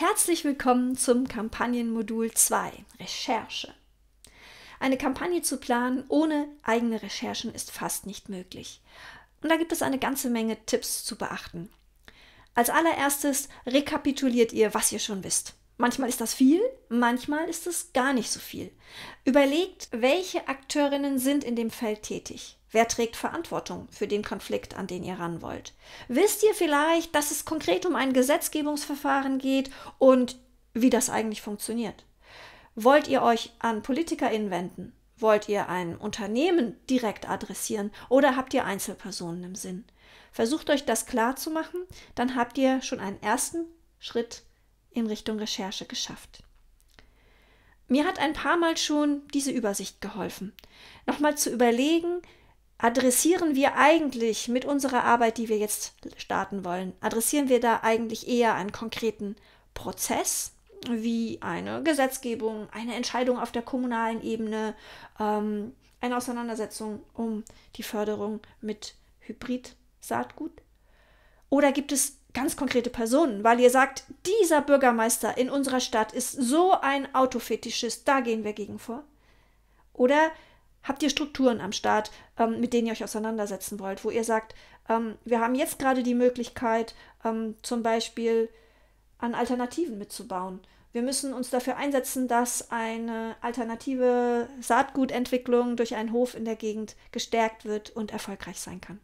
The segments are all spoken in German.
Herzlich willkommen zum Kampagnenmodul 2 Recherche. Eine Kampagne zu planen ohne eigene Recherchen ist fast nicht möglich. Und da gibt es eine ganze Menge Tipps zu beachten. Als allererstes rekapituliert ihr, was ihr schon wisst. Manchmal ist das viel, manchmal ist es gar nicht so viel. Überlegt, welche Akteurinnen sind in dem Feld tätig. Wer trägt Verantwortung für den Konflikt, an den ihr ran wollt? Wisst ihr vielleicht, dass es konkret um ein Gesetzgebungsverfahren geht und wie das eigentlich funktioniert? Wollt ihr euch an PolitikerInnen wenden? Wollt ihr ein Unternehmen direkt adressieren oder habt ihr Einzelpersonen im Sinn? Versucht euch das klar zu machen, dann habt ihr schon einen ersten Schritt in Richtung Recherche geschafft. Mir hat ein paar Mal schon diese Übersicht geholfen, nochmal zu überlegen, adressieren wir eigentlich mit unserer Arbeit, die wir jetzt starten wollen, adressieren wir da eigentlich eher einen konkreten Prozess, wie eine Gesetzgebung, eine Entscheidung auf der kommunalen Ebene, ähm, eine Auseinandersetzung um die Förderung mit Hybrid-Saatgut? Oder gibt es ganz konkrete Personen, weil ihr sagt, dieser Bürgermeister in unserer Stadt ist so ein Autofetischist, da gehen wir gegen vor? Oder habt ihr Strukturen am Start, ähm, mit denen ihr euch auseinandersetzen wollt, wo ihr sagt, ähm, wir haben jetzt gerade die Möglichkeit, ähm, zum Beispiel an Alternativen mitzubauen. Wir müssen uns dafür einsetzen, dass eine alternative Saatgutentwicklung durch einen Hof in der Gegend gestärkt wird und erfolgreich sein kann.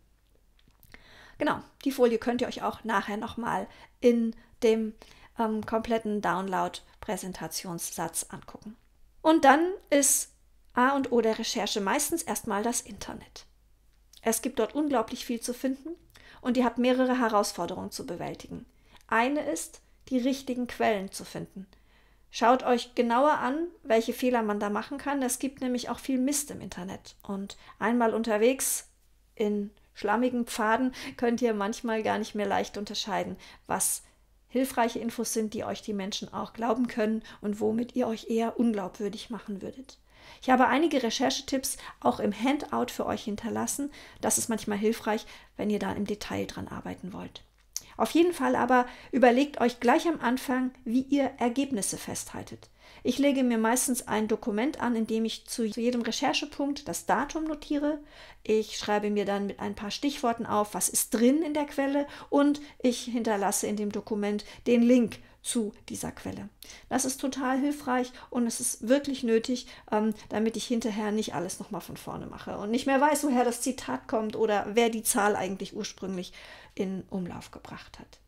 Genau, die Folie könnt ihr euch auch nachher nochmal in dem ähm, kompletten Download-Präsentationssatz angucken. Und dann ist A und O der Recherche meistens erstmal das Internet. Es gibt dort unglaublich viel zu finden und ihr habt mehrere Herausforderungen zu bewältigen. Eine ist, die richtigen Quellen zu finden. Schaut euch genauer an, welche Fehler man da machen kann. Es gibt nämlich auch viel Mist im Internet. Und einmal unterwegs in schlammigen Pfaden könnt ihr manchmal gar nicht mehr leicht unterscheiden, was hilfreiche Infos sind, die euch die Menschen auch glauben können und womit ihr euch eher unglaubwürdig machen würdet. Ich habe einige Recherchetipps auch im Handout für euch hinterlassen. Das ist manchmal hilfreich, wenn ihr da im Detail dran arbeiten wollt. Auf jeden Fall aber überlegt euch gleich am Anfang, wie ihr Ergebnisse festhaltet. Ich lege mir meistens ein Dokument an, in dem ich zu jedem Recherchepunkt das Datum notiere. Ich schreibe mir dann mit ein paar Stichworten auf, was ist drin in der Quelle und ich hinterlasse in dem Dokument den Link zu dieser Quelle. Das ist total hilfreich und es ist wirklich nötig, ähm, damit ich hinterher nicht alles nochmal von vorne mache und nicht mehr weiß, woher das Zitat kommt oder wer die Zahl eigentlich ursprünglich in Umlauf gebracht hat.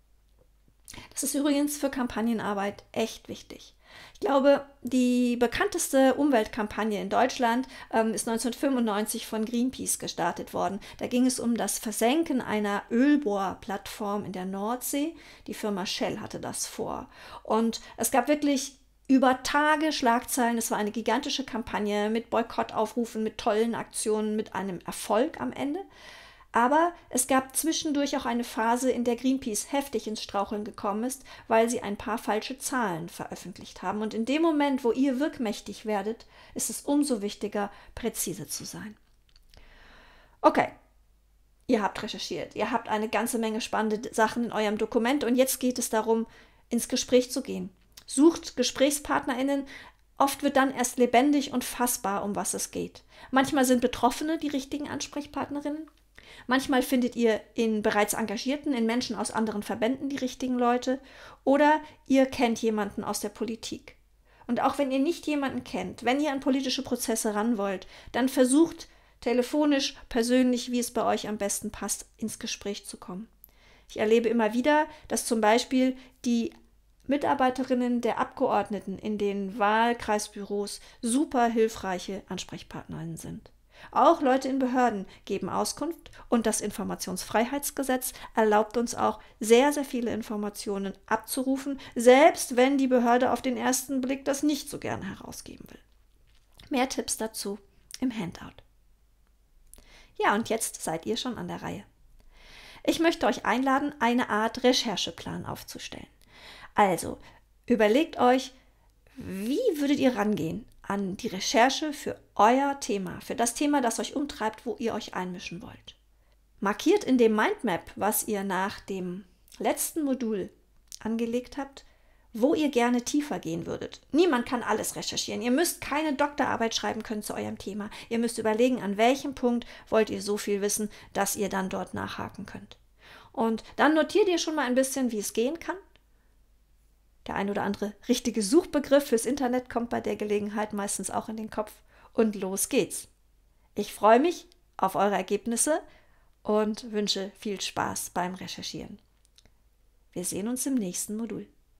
Das ist übrigens für Kampagnenarbeit echt wichtig. Ich glaube, die bekannteste Umweltkampagne in Deutschland ähm, ist 1995 von Greenpeace gestartet worden. Da ging es um das Versenken einer Ölbohrplattform in der Nordsee. Die Firma Shell hatte das vor. Und es gab wirklich über Tage Schlagzeilen. Es war eine gigantische Kampagne mit Boykottaufrufen, mit tollen Aktionen, mit einem Erfolg am Ende. Aber es gab zwischendurch auch eine Phase, in der Greenpeace heftig ins Straucheln gekommen ist, weil sie ein paar falsche Zahlen veröffentlicht haben. Und in dem Moment, wo ihr wirkmächtig werdet, ist es umso wichtiger, präzise zu sein. Okay, ihr habt recherchiert, ihr habt eine ganze Menge spannende Sachen in eurem Dokument und jetzt geht es darum, ins Gespräch zu gehen. Sucht Gesprächspartnerinnen, Oft wird dann erst lebendig und fassbar, um was es geht. Manchmal sind Betroffene die richtigen Ansprechpartnerinnen, Manchmal findet ihr in bereits Engagierten, in Menschen aus anderen Verbänden die richtigen Leute oder ihr kennt jemanden aus der Politik. Und auch wenn ihr nicht jemanden kennt, wenn ihr an politische Prozesse ran wollt, dann versucht telefonisch, persönlich, wie es bei euch am besten passt, ins Gespräch zu kommen. Ich erlebe immer wieder, dass zum Beispiel die Mitarbeiterinnen der Abgeordneten in den Wahlkreisbüros super hilfreiche Ansprechpartnerinnen sind. Auch Leute in Behörden geben Auskunft und das Informationsfreiheitsgesetz erlaubt uns auch, sehr, sehr viele Informationen abzurufen, selbst wenn die Behörde auf den ersten Blick das nicht so gerne herausgeben will. Mehr Tipps dazu im Handout. Ja, und jetzt seid ihr schon an der Reihe. Ich möchte euch einladen, eine Art Rechercheplan aufzustellen. Also, überlegt euch, wie würdet ihr rangehen an die Recherche für euer Thema, für das Thema, das euch umtreibt, wo ihr euch einmischen wollt. Markiert in dem Mindmap, was ihr nach dem letzten Modul angelegt habt, wo ihr gerne tiefer gehen würdet. Niemand kann alles recherchieren. Ihr müsst keine Doktorarbeit schreiben können zu eurem Thema. Ihr müsst überlegen, an welchem Punkt wollt ihr so viel wissen, dass ihr dann dort nachhaken könnt. Und dann notiert ihr schon mal ein bisschen, wie es gehen kann. Der ein oder andere richtige Suchbegriff fürs Internet kommt bei der Gelegenheit meistens auch in den Kopf. Und los geht's. Ich freue mich auf eure Ergebnisse und wünsche viel Spaß beim Recherchieren. Wir sehen uns im nächsten Modul.